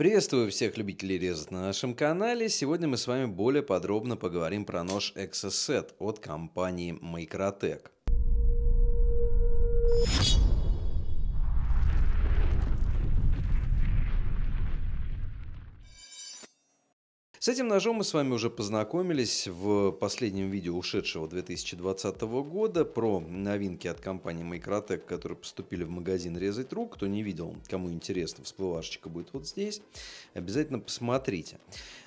Приветствую всех любителей резать на нашем канале. Сегодня мы с вами более подробно поговорим про нож Exocet от компании Microtech. С этим ножом мы с вами уже познакомились в последнем видео ушедшего 2020 года про новинки от компании Microtech, которые поступили в магазин «Резать рук». Кто не видел, кому интересно, всплывашечка будет вот здесь. Обязательно посмотрите.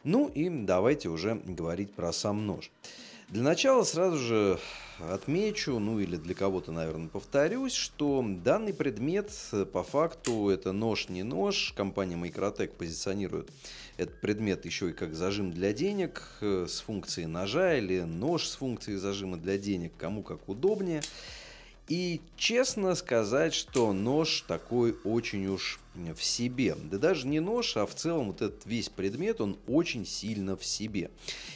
Ну и давайте уже говорить про сам нож. Для начала сразу же отмечу, ну или для кого-то, наверное, повторюсь, что данный предмет э, по факту это нож не нож. Компания Microtech позиционирует этот предмет еще и как зажим для денег э, с функцией ножа или нож с функцией зажима для денег, кому как удобнее. И честно сказать, что нож такой очень уж в себе. Да даже не нож, а в целом вот этот весь предмет, он очень сильно в себе.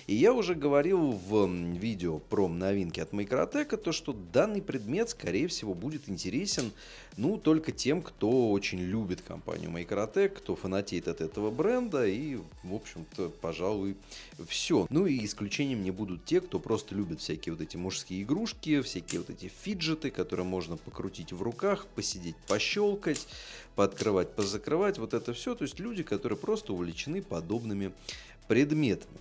И я уже говорил в видео про новинки от Микротека, то что данный предмет, скорее всего, будет интересен, ну, только тем, кто очень любит компанию Микротек, кто фанатеет от этого бренда и, в общем-то, пожалуй, все. Ну и исключением не будут те, кто просто любит всякие вот эти мужские игрушки, всякие вот эти фиджеты, которые можно покрутить в руках, посидеть, пощелкать, пооткрывать, позакрывать, вот это все. То есть люди, которые просто увлечены подобными предметами.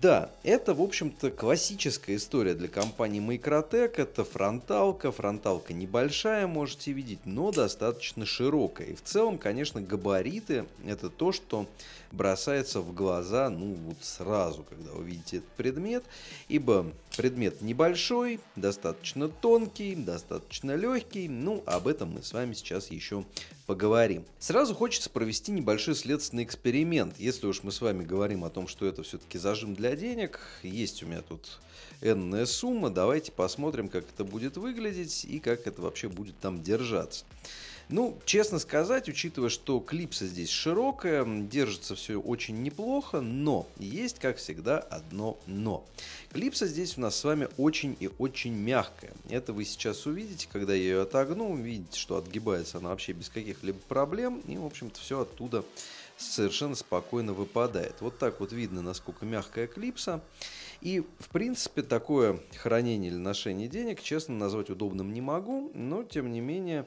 Да, это, в общем-то, классическая история для компании Microtech. Это фронталка. Фронталка небольшая, можете видеть, но достаточно широкая. И в целом, конечно, габариты – это то, что бросается в глаза, ну, вот сразу, когда вы видите этот предмет. Ибо Предмет небольшой, достаточно тонкий, достаточно легкий, ну об этом мы с вами сейчас еще поговорим. Сразу хочется провести небольшой следственный эксперимент. Если уж мы с вами говорим о том, что это все-таки зажим для денег, есть у меня тут энная сумма, давайте посмотрим, как это будет выглядеть и как это вообще будет там держаться. Ну, честно сказать, учитывая, что клипса здесь широкая, держится все очень неплохо, но есть, как всегда, одно но. Клипса здесь у нас с вами очень и очень мягкая. Это вы сейчас увидите, когда я ее отогну, увидите, что отгибается она вообще без каких-либо проблем, и, в общем-то, все оттуда совершенно спокойно выпадает. Вот так вот видно, насколько мягкая клипса. И, в принципе, такое хранение или ношение денег, честно, назвать удобным не могу, но, тем не менее,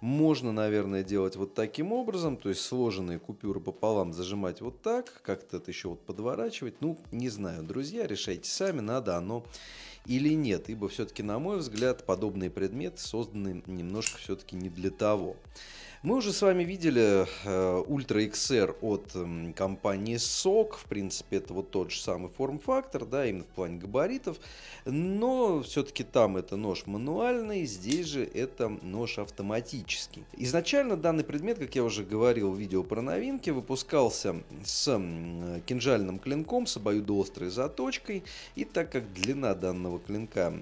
можно, наверное, делать вот таким образом, то есть сложенные купюры пополам зажимать вот так, как-то это еще вот подворачивать. Ну, не знаю, друзья, решайте сами, надо оно или нет, ибо все-таки, на мой взгляд, подобные предметы созданы немножко все-таки не для того. Мы уже с вами видели э, Ultra XR от компании SOC. В принципе, это вот тот же самый форм-фактор, да, именно в плане габаритов. Но все-таки там это нож мануальный, здесь же это нож автоматический металлический. Изначально данный предмет, как я уже говорил в видео про новинки, выпускался с кинжальным клинком, с обоюдоострой заточкой. И так как длина данного клинка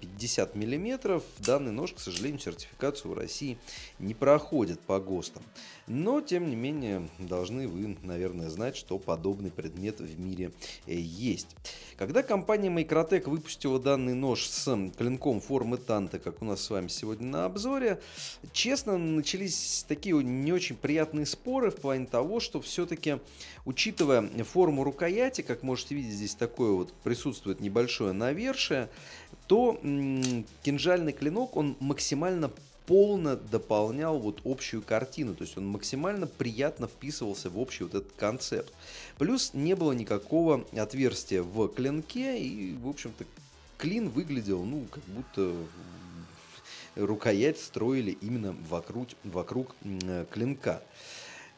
50 мм, данный нож, к сожалению, сертификацию в России не проходит по ГОСТам. Но, тем не менее, должны вы, наверное, знать, что подобный предмет в мире э, есть. Когда компания Microtech выпустила данный нож с клинком формы танта, как у нас с вами сегодня на обзоре, честно честно, начались такие не очень приятные споры в плане того, что все-таки, учитывая форму рукояти, как можете видеть, здесь такое вот присутствует небольшое навершие, то кинжальный клинок, он максимально полно дополнял вот общую картину, то есть он максимально приятно вписывался в общий вот этот концепт. Плюс не было никакого отверстия в клинке, и, в общем-то, клин выглядел, ну, как будто рукоять строили именно вокруг, вокруг э, клинка.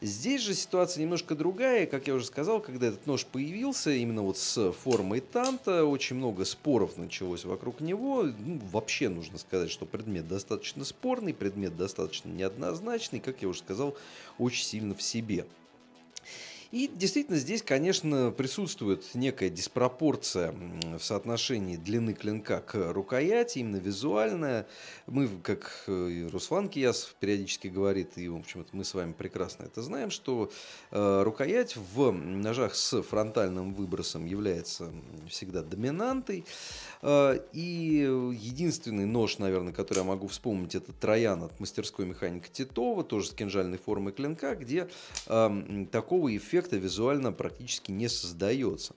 Здесь же ситуация немножко другая. Как я уже сказал, когда этот нож появился, именно вот с формой танта, очень много споров началось вокруг него. Ну, вообще нужно сказать, что предмет достаточно спорный, предмет достаточно неоднозначный, как я уже сказал, очень сильно в себе. И действительно здесь, конечно, присутствует некая диспропорция в соотношении длины клинка к рукояти, именно визуальная. Мы, как э, и Руслан Киясов периодически говорит, и, в общем мы с вами прекрасно это знаем, что э, рукоять в ножах с фронтальным выбросом является всегда доминантой. Э, и единственный нож, наверное, который я могу вспомнить, это Троян от мастерской механика Титова, тоже с кинжальной формой клинка, где такого эффекта эффекта визуально практически не создается.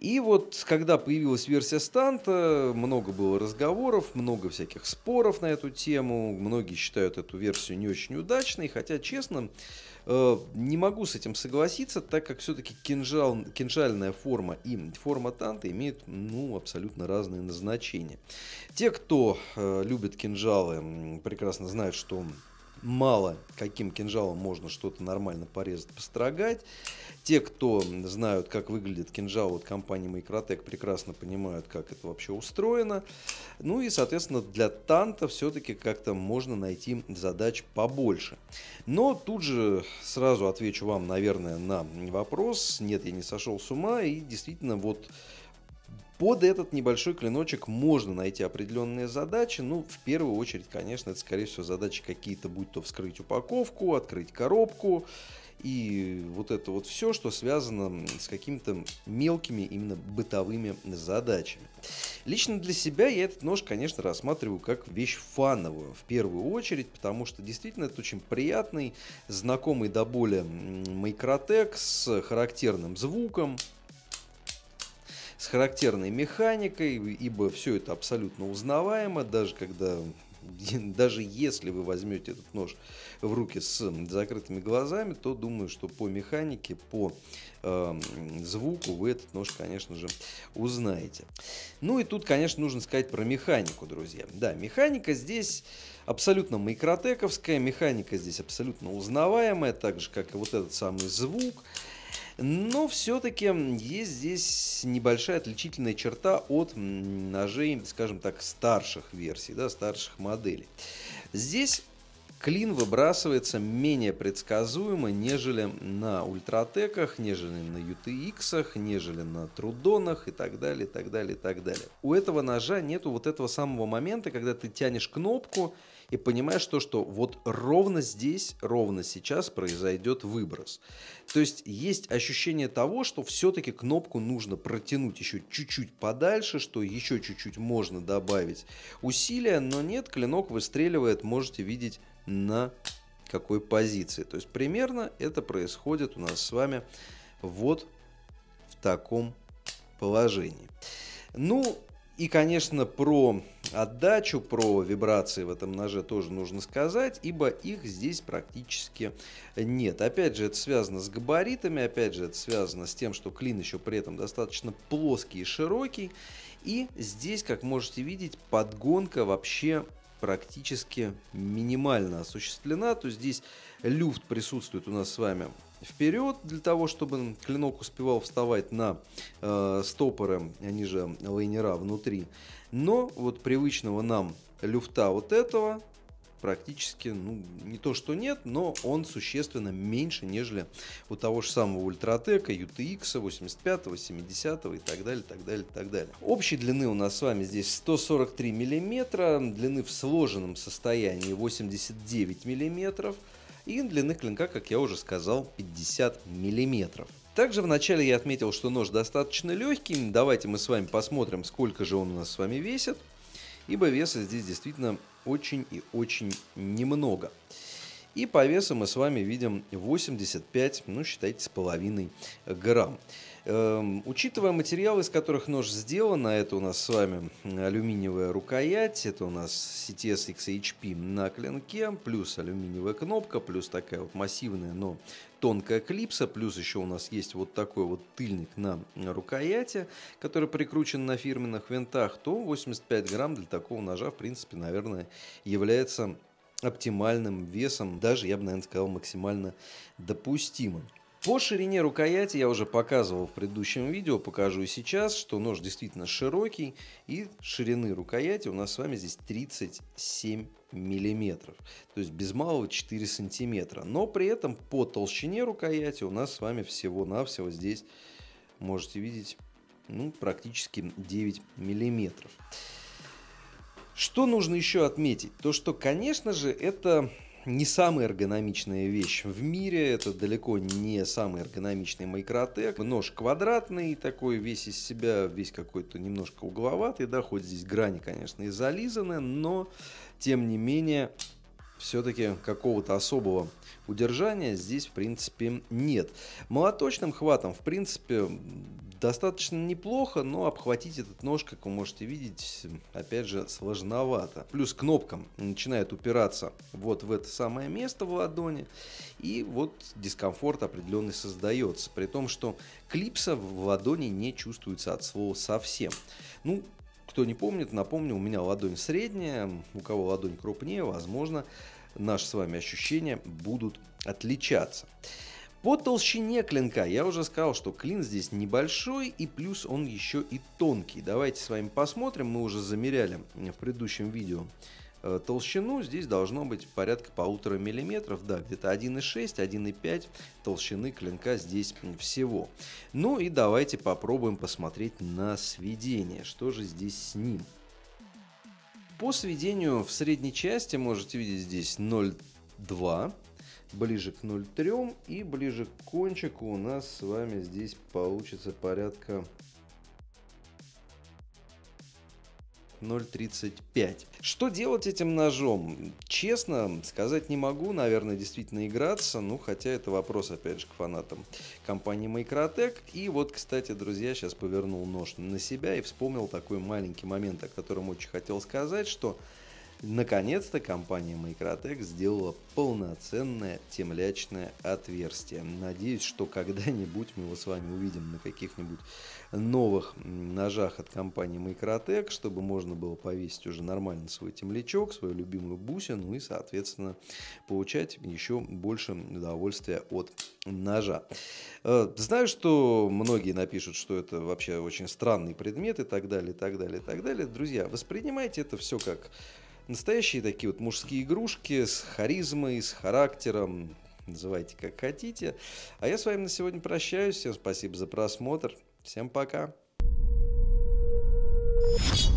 И вот, когда появилась версия станта, много было разговоров, много всяких споров на эту тему. Многие считают эту версию не очень удачной, хотя, честно, э, не могу с этим согласиться, так как все-таки кинжал, кинжальная форма и форма танта имеют ну, абсолютно разные назначения. Те, кто э, любит кинжалы, прекрасно знают, что он мало каким кинжалом можно что-то нормально порезать, построгать. Те, кто знают, как выглядит кинжал от компании Microtech, прекрасно понимают, как это вообще устроено. Ну и, соответственно, для танта все-таки как-то можно найти задач побольше. Но тут же сразу отвечу вам, наверное, на вопрос. Нет, я не сошел с ума. И действительно, вот под этот небольшой клиночек можно найти определенные задачи. Ну, в первую очередь, конечно, это, скорее всего, задачи какие-то, будь то вскрыть упаковку, открыть коробку и вот это вот все, что связано с какими-то мелкими именно бытовыми задачами. Лично для себя я этот нож, конечно, рассматриваю как вещь фановую в первую очередь, потому что действительно это очень приятный, знакомый до боли микротек с характерным звуком, с характерной механикой, ибо все это абсолютно узнаваемо, даже когда даже если вы возьмете этот нож в руки с закрытыми глазами, то думаю, что по механике, по э, звуку вы этот нож, конечно же, узнаете. Ну и тут, конечно, нужно сказать про механику, друзья. Да, механика здесь абсолютно микротековская, механика здесь абсолютно узнаваемая, так же, как и вот этот самый звук. Но все-таки есть здесь небольшая отличительная черта от ножей, скажем так, старших версий, да, старших моделей. Здесь клин выбрасывается менее предсказуемо, нежели на ультратеках, нежели на UTX, нежели на трудонах и так далее, и так далее, и так далее. У этого ножа нету вот этого самого момента, когда ты тянешь кнопку, и понимаешь то, что вот ровно здесь, ровно сейчас произойдет выброс. То есть есть ощущение того, что все-таки кнопку нужно протянуть еще чуть-чуть подальше, что еще чуть-чуть можно добавить усилия, но нет, клинок выстреливает, можете видеть на какой позиции. То есть примерно это происходит у нас с вами вот в таком положении. Ну и, конечно, про Отдачу про вибрации в этом ноже тоже нужно сказать, ибо их здесь практически нет. Опять же, это связано с габаритами, опять же, это связано с тем, что клин еще при этом достаточно плоский и широкий. И здесь, как можете видеть, подгонка вообще практически минимально осуществлена. То есть здесь люфт присутствует у нас с вами вперед для того, чтобы клинок успевал вставать на э, стопоры, они же лайнера внутри. Но вот привычного нам люфта вот этого практически, ну, не то что нет, но он существенно меньше, нежели у того же самого Ультратека, UTX 85, 70 и так далее, так далее, так далее. Общей длины у нас с вами здесь 143 миллиметра, длины в сложенном состоянии 89 миллиметров и длины клинка, как я уже сказал, 50 миллиметров. Также вначале я отметил, что нож достаточно легкий. Давайте мы с вами посмотрим, сколько же он у нас с вами весит. Ибо веса здесь действительно очень и очень Немного. И по весу мы с вами видим 85, ну считайте, с половиной грамм. Эм, учитывая материалы, из которых нож сделан, а это у нас с вами алюминиевая рукоять, это у нас CTS XHP на клинке, плюс алюминиевая кнопка, плюс такая вот массивная, но тонкая клипса, плюс еще у нас есть вот такой вот тыльник на рукояти, который прикручен на фирменных винтах, то 85 грамм для такого ножа, в принципе, наверное, является оптимальным весом, даже, я бы, наверное, сказал, максимально допустимым. По ширине рукояти я уже показывал в предыдущем видео, покажу и сейчас, что нож действительно широкий и ширины рукояти у нас с вами здесь 37 миллиметров, то есть без малого 4 сантиметра, но при этом по толщине рукояти у нас с вами всего-навсего здесь можете видеть ну, практически 9 миллиметров. Что нужно еще отметить? То, что, конечно же, это не самая эргономичная вещь в мире, это далеко не самый эргономичный микротек. Нож квадратный такой, весь из себя, весь какой-то немножко угловатый, да, хоть здесь грани, конечно, и зализаны, но, тем не менее, все-таки какого-то особого удержания здесь, в принципе, нет. Молоточным хватом, в принципе, достаточно неплохо, но обхватить этот нож, как вы можете видеть, опять же сложновато. Плюс кнопкам начинает упираться вот в это самое место в ладони, и вот дискомфорт определенный создается, при том, что клипса в ладони не чувствуется от слова совсем. Ну, кто не помнит, напомню, у меня ладонь средняя, у кого ладонь крупнее, возможно, наши с вами ощущения будут отличаться. По толщине клинка я уже сказал, что клин здесь небольшой и плюс он еще и тонкий. Давайте с вами посмотрим, мы уже замеряли в предыдущем видео э, толщину. Здесь должно быть порядка полутора миллиметров, да, где-то 1,6, 1,5 толщины клинка здесь всего. Ну и давайте попробуем посмотреть на сведение, что же здесь с ним. По сведению в средней части можете видеть здесь 0,2 ближе к 0,3 и ближе к кончику у нас с вами здесь получится порядка 0.35. Что делать этим ножом? Честно сказать не могу, наверное, действительно играться, ну, хотя это вопрос, опять же, к фанатам компании Microtech. И вот, кстати, друзья, сейчас повернул нож на себя и вспомнил такой маленький момент, о котором очень хотел сказать, что Наконец-то компания Microtech сделала полноценное темлячное отверстие. Надеюсь, что когда-нибудь мы его с вами увидим на каких-нибудь новых ножах от компании Microtech, чтобы можно было повесить уже нормально свой темлячок, свою любимую бусину и, соответственно, получать еще больше удовольствия от ножа. Э, знаю, что многие напишут, что это вообще очень странный предмет и так далее, и так далее, и так далее. Друзья, воспринимайте это все как Настоящие такие вот мужские игрушки с харизмой, с характером, называйте как хотите. А я с вами на сегодня прощаюсь. Всем спасибо за просмотр. Всем пока. you